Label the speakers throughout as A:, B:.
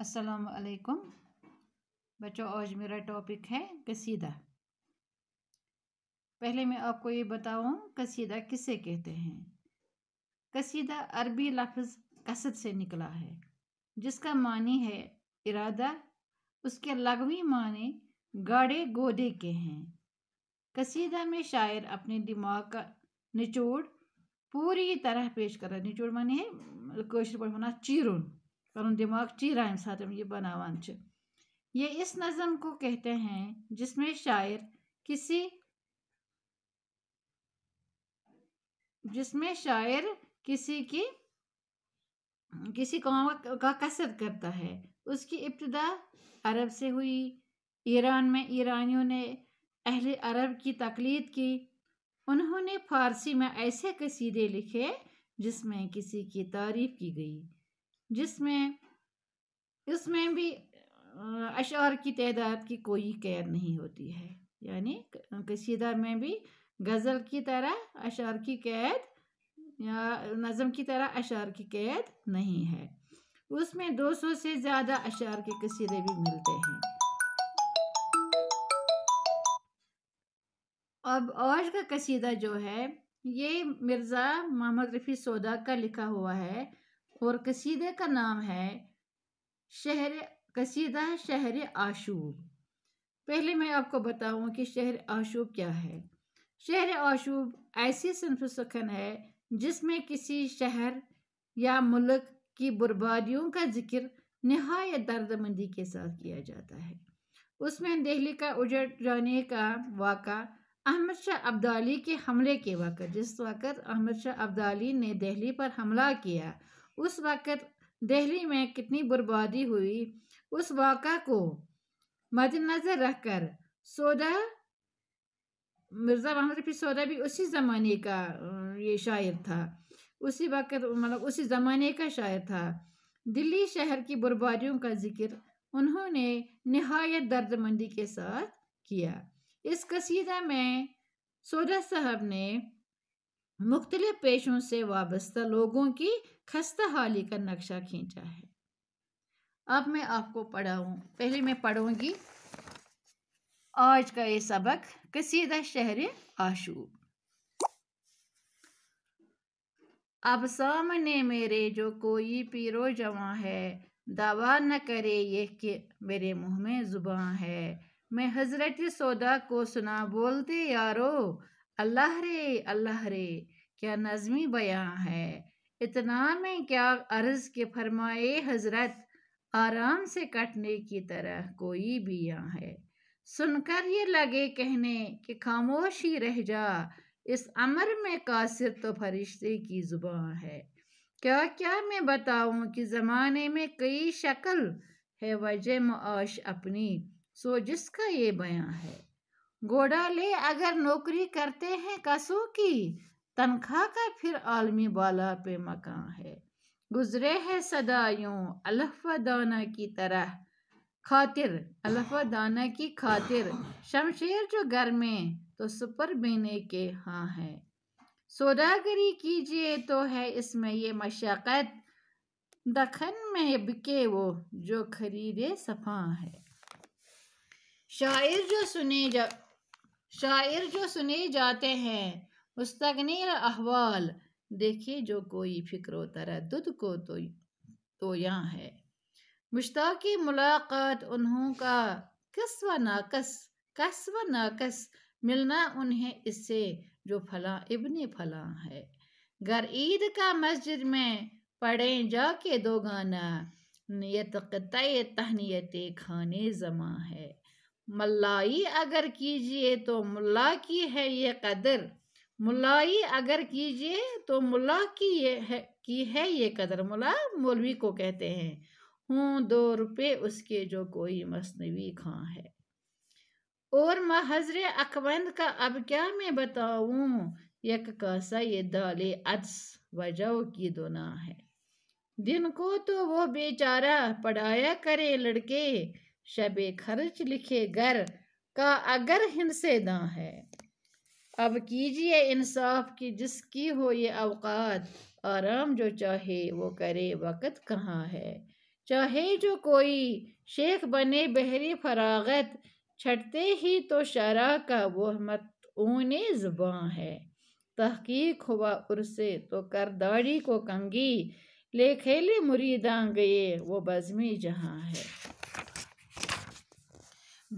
A: असलकुम बच्चों आज मेरा टॉपिक है कसीदा पहले मैं आपको ये बताऊँ कसीदा किसे कहते हैं कसीदा अरबी लफ्ज़ कसद से निकला है जिसका मानी है इरादा उसके लगवी माने गाढ़े गोदे के हैं कसीदा में शायर अपने दिमाग का निचोड़ पूरी तरह पेश कर रहा है निचोड़ माने है कोशर पर होना चीरुन پن दिमाग चीरा इन साथ ये बनावान چھِ ये इस नज़म को कहते हैं जिसमें शायर किसी जिसमें शायर किसी की किसी कौम का कसर करता है उसकी इब्तदा अरब से हुई ईरान में ईरानियों ने अहले अरब की तकलीद की उन्होंने फारसी में ऐसे कसीदे लिखे जिसमें किसी की तारीफ की गई जिसमें इसमें भी अशार की तदाद की कोई कैद नहीं होती है यानी कशीदा में भी गज़ल की तरह अशार की कैद या नज़म की तरह अशार की कैद नहीं है उसमें 200 से ज़्यादा अशार के कसीदे भी मिलते हैं अब आज का कसीदा जो है ये मिर्ज़ा मोहम्मद रफ़ी सौदा का लिखा हुआ है और कसीदे का नाम है शहर कसीदा है शहर आशूब पहले मैं आपको बताऊं कि शहर आशूब क्या है शहर आशूब ऐसी सिंफ सखन है जिसमें किसी शहर या मुल्क की बर्बादियों का जिक्र नहायत दर्दमंदी के साथ किया जाता है उसमें दिल्ली का उजड़ जाने का वाक़ अहमद शाह अब्दाली के हमले के वक़्त जिस वक़्त अहमद शाह अब्दाली ने दिल्ली पर हमला किया उस वक़्त दिल्ली में कितनी बर्बादी हुई उस वाक़ा को मद्दनज़र रख कर सौदा मिर्ज़ा मोहम्मद रफ़ी सौदा भी उसी ज़माने का ये शायर था उसी वक़्त मतलब उसी ज़माने का शायर था दिल्ली शहर की बर्बादियों का जिक्र उन्होंने नहायत दर्दमंदी के साथ किया इस कसीदा में सोदा साहब ने मुख्तलि पेशों से वाबस्ता लोगों की खस्ता हाली का नक्शा खींचा है अब मैं आपको पढ़ाऊँ पहले मैं पढ़ूँगी आज का ये सबक कसीदा शहर आशूब अब सामने मेरे जो कोई पीरो जवा है दावा न करे ये कि मेरे मुँह में जुबान है मैं हजरत सौदा को सुना बोलते यारो अल्लाह रे अल्लाह रे क्या नज़मी बयां है इतना में क्या अर्ज़ के फरमाए हज़रत आराम से कटने की तरह कोई बिया है सुनकर ये लगे कहने कि खामोश ही रह जा इस अमर में कासिर तो फरिश्ते की जुबान है क्या क्या मैं बताऊँ कि ज़माने में कई शक्ल है वजह माश अपनी सो जिसका ये बयां है गोडाले अगर नौकरी करते हैं कसू की तनख्वाह का फिर आलमी बाला पे मकान है गुजरे है सदायों अलफ दाना की तरह खातिर अलफ दाना की खातिर शमशेर जो घर में तो सुपर बेने के हाँ है सौदागरी कीजिए तो है इसमें ये मशक्क़त दखन में बिके वो जो खरीदे सफा है शायर जो सुने जब शायर जो सुने जाते हैं मुस्तगनी अहवाल देखे जो कोई फिक्र दुध को तो तो यहाँ है मुश्ताक की मुलाकात उन्हों का कस व नाकस कस व नाकस मिलना उन्हें इससे जो फला इब्ने फला है गर ईद का मस्जिद में पढ़े जाके दो गाना नियत तहनीत खाने जमा है मलाई अगर कीजिए तो मुल्ला की है ये कदर मुलाई अगर कीजिए तो मुल्ला की ये है की है ये कदर मुला मौलवी को कहते हैं हूँ दो रुपये उसके जो कोई मसनवी खां है और महजर अकबंद का अब क्या मैं बताऊँ यक कासा ये दाले अदस वजह की दोना है दिन को तो वो बेचारा पढ़ाया करे लड़के शब खर्च लिखे घर का अगर हिंसे दा है अब कीजिए इंसाफ की जिसकी हो ये अवकात आराम जो चाहे वो करे वक़्त कहाँ है चाहे जो कोई शेख बने बहरी फरागत छटते ही तो शरा का वो मत ऊने जुबां है तहकीक हुआ उर्से तो कर दाढ़ी को कंगी ले खेले मुरीदा गए वो बज़मी जहाँ है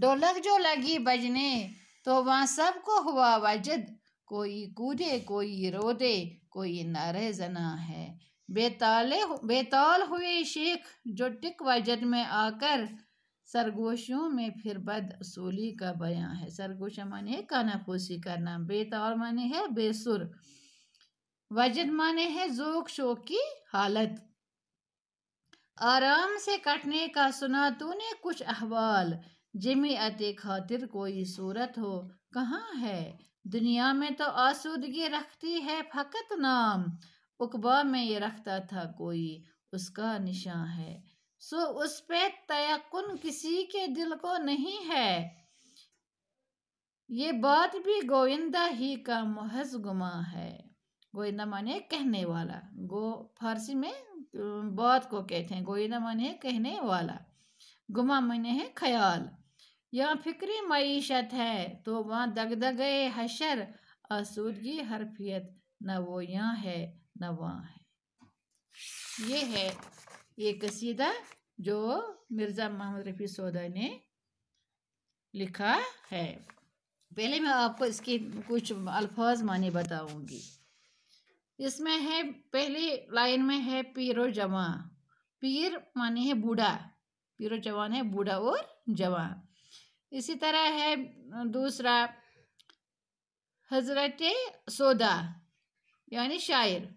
A: ढोलक जो लगी बजने तो वहाँ सबको हुआ वजद कोई कूदे कोई रोदे कोई नारे जना है बेताले बेताल हुए शेख जो टिक वजद में आकर सरगोशियों में फिर बद बदसूली का बयां है सरगोशा माने है कानापोशी करना बेताल माने है बेसुर वजद माने है जोक शोक की हालत आराम से कटने का सुना तूने कुछ अहवाल जिमी अति खातिर कोई सूरत हो कहाँ है दुनिया में तो आसूदगी रखती है फकत नाम उकबा में ये रखता था कोई उसका निशान है सो उस पे तयकुन किसी के दिल को नहीं है ये बात भी गोविंदा ही का महज गुमा है गोविंदा माने कहने वाला गो फारसी में बात को कहते हैं गोविंदा माने कहने वाला गुमा माने है ख्याल यहाँ फिक्री मीशत है तो दग दगदग हशर आसूदगी हरफियत न वो यहाँ है न वहाँ है ये है ये कसीदा जो मिर्ज़ा मोहम्मद रफ़ी सौदा ने लिखा है पहले मैं आपको इसके कुछ अल्फाज माने बताऊंगी इसमें है पहली लाइन में है पीर और पीर माने है बूढ़ा पीर और जवान है बूढ़ा और जवान इसी तरह है दूसरा हजरत सौदा यानी शायर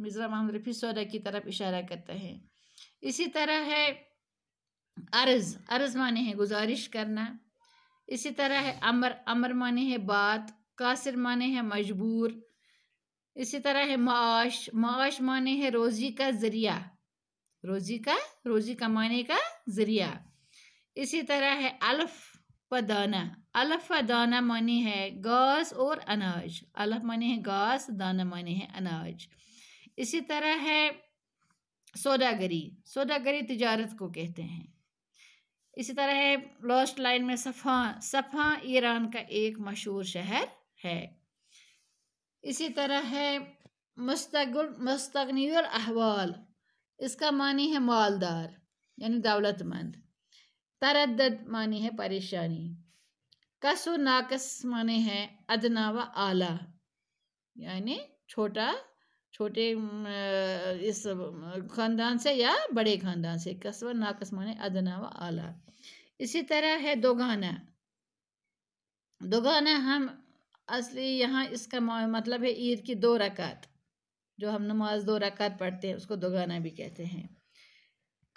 A: मिर्ज़ा महमद रफ़ी सौदा की तरफ इशारा करता है इसी तरह है अर्ज़ अर्ज़ माने है गुजारिश करना इसी तरह है अमर अमर माने है बात कासिर माने है मजबूर इसी तरह है माश माश माने है रोज़ी का ज़रिया रोज़ी का रोज़ी कमाने का ज़रिया इसी तरह है अल्फ़ दाना अलफ व दाना मानी है घास और अनाज अलफ मानी है घास दाना मानी है अनाज इसी तरह है सौदागरी सौदागरी तजारत को कहते हैं इसी तरह है लास्ट लाइन में सफ़ा सफ़ा ईरान का एक मशहूर शहर है इसी तरह है मुस्तगुल मुस्तगनी अहवाल इसका मानी है मालदार यानी दौलतमंद तरदद माने है परेशानी कस नाकस माने है अदना व आला यानी छोटा छोटे इस खानदान से या बड़े खानदान से कस व नाकस माने अदना व आला इसी तरह है दोगाना दोगाना हम असली यहाँ इसका मतलब है ईद की दो रकात जो हम नमाज दो रकात पढ़ते हैं उसको दोगाना भी कहते हैं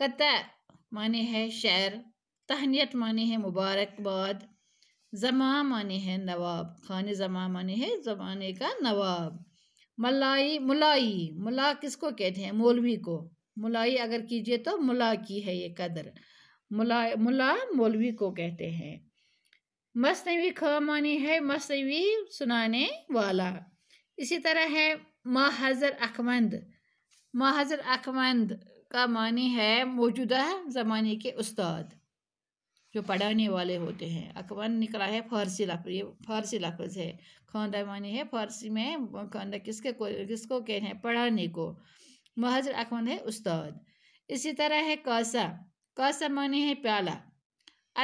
A: कत माने है शहर तहनीत माने हैं मुबारकबाद जमा माने हैं नवाब खान जमा माने हैं जमाने का नवाब मलाई मुलाई मुला किसको कहते हैं मौलवी को मुलाई अगर कीजिए तो मुला की है ये कदर मुला मुला मौलवी को कहते हैं मसनवी खा मानी है मसनवी सुनाने वाला इसी तरह है माहजर अकमंद माहजर अकमंद का मानी है मौजूदा ज़माने के उस्ताद जो पढ़ाने वाले होते हैं अकबर निकला है फारसी लफ्ज ये फारसी लफ्ज है खानदा मानी है फारसी में खानदा किसके को किसको कहते हैं पढ़ाने को महजर अकबर है उस्ताद इसी तरह है कौसा कौसा माने है प्याला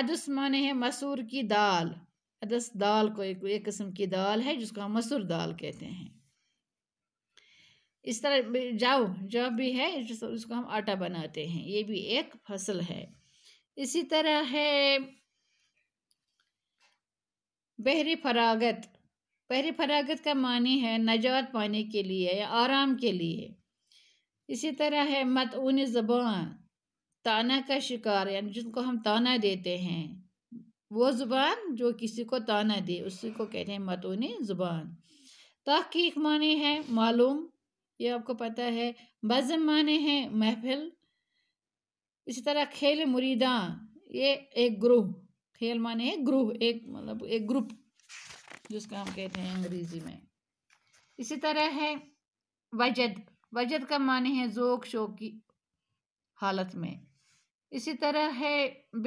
A: अदस माने है मसूर की दाल अदस दाल को एक, एक किस्म की दाल है जिसको हम मसूर दाल कहते हैं इस तरह जाओ जो भी है उसको हम आटा बनाते हैं ये भी एक फसल है इसी तरह है बहरी फरागत बहर फरागत का मानी है नजात पाने के लिए या आराम के लिए इसी तरह है उन ज़बान ताना का शिकार यानी जिनको हम ताना देते हैं वो ज़ुबान जो किसी को ताना दे उसी को कहते हैं मतून ज़ुबान तहकीक माने हैं मालूम ये आपको पता है बज़म माने हैं महफिल इसी तरह खेल मुरीदा ये एक ग्रुप खेल माने ग्रुप एक मतलब एक ग्रुप जिसका हम कहते हैं अंग्रेजी में इसी तरह है वजद वजद का माने है जोक शोक की हालत में इसी तरह है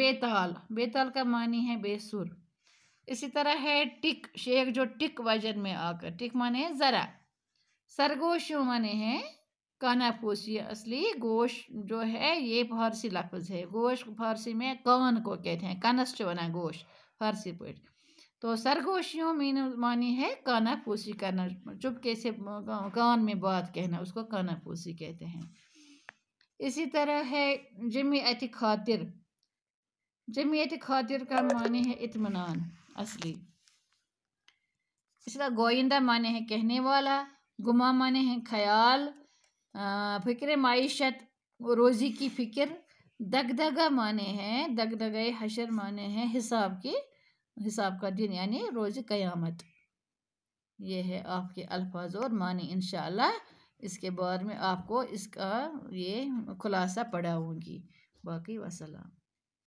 A: बेताल बेताल का मानी है बेसुर इसी तरह है टिक शेख जो टिक वजन में आकर टिक माने है ज़रा सरगोश माने है काना पोसी असली गोश जो है ये फारसी लफ्ज़ है गोश फारसी में कान को कहते हैं कनस वनान गोश फारसी पे तो सरगोशियों मीन मानी है काना पोसी करना चुपके से कान में बात कहना उसको काना पोसी कहते हैं इसी तरह है जमीयत खातिर जमीयत खातिर का मानी है इतमान असली इसका तरह गोइंदा माने हैं कहने वाला गुमा माने हैं ख्याल फ़िक्र मीशत रोज़ी की फ़िक्र दगदगा माने हैं दगदगा हशर माने हैं हिसाब के हिसाब का दिन यानी रोज़ क़यामत ये है आपके अल्फाज और माने इन इसके बारे में आपको इसका ये खुलासा पढ़ाऊँगी बाकी वसलाम